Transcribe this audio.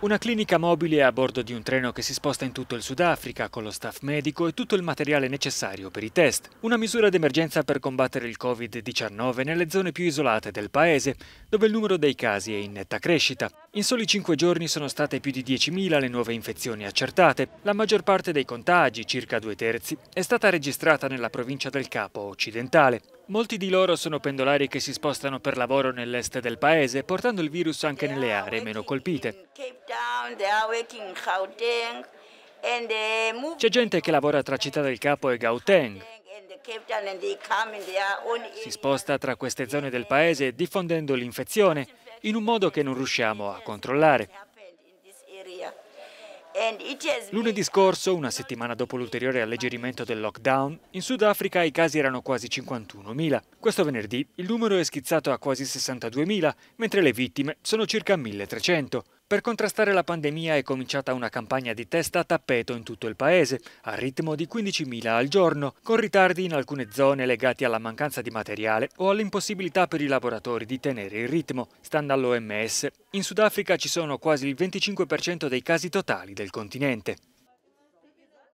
Una clinica mobile a bordo di un treno che si sposta in tutto il Sudafrica con lo staff medico e tutto il materiale necessario per i test. Una misura d'emergenza per combattere il Covid-19 nelle zone più isolate del paese, dove il numero dei casi è in netta crescita. In soli 5 giorni sono state più di 10.000 le nuove infezioni accertate. La maggior parte dei contagi, circa due terzi, è stata registrata nella provincia del Capo occidentale. Molti di loro sono pendolari che si spostano per lavoro nell'est del paese, portando il virus anche nelle aree meno colpite. C'è gente che lavora tra Città del Capo e Gauteng, si sposta tra queste zone del paese diffondendo l'infezione in un modo che non riusciamo a controllare. Lunedì scorso, una settimana dopo l'ulteriore alleggerimento del lockdown, in Sudafrica i casi erano quasi 51.000. Questo venerdì il numero è schizzato a quasi 62.000, mentre le vittime sono circa 1.300. Per contrastare la pandemia è cominciata una campagna di test a tappeto in tutto il paese, al ritmo di 15.000 al giorno, con ritardi in alcune zone legati alla mancanza di materiale o all'impossibilità per i lavoratori di tenere il ritmo, stando all'OMS. In Sudafrica ci sono quasi il 25% dei casi totali del continente.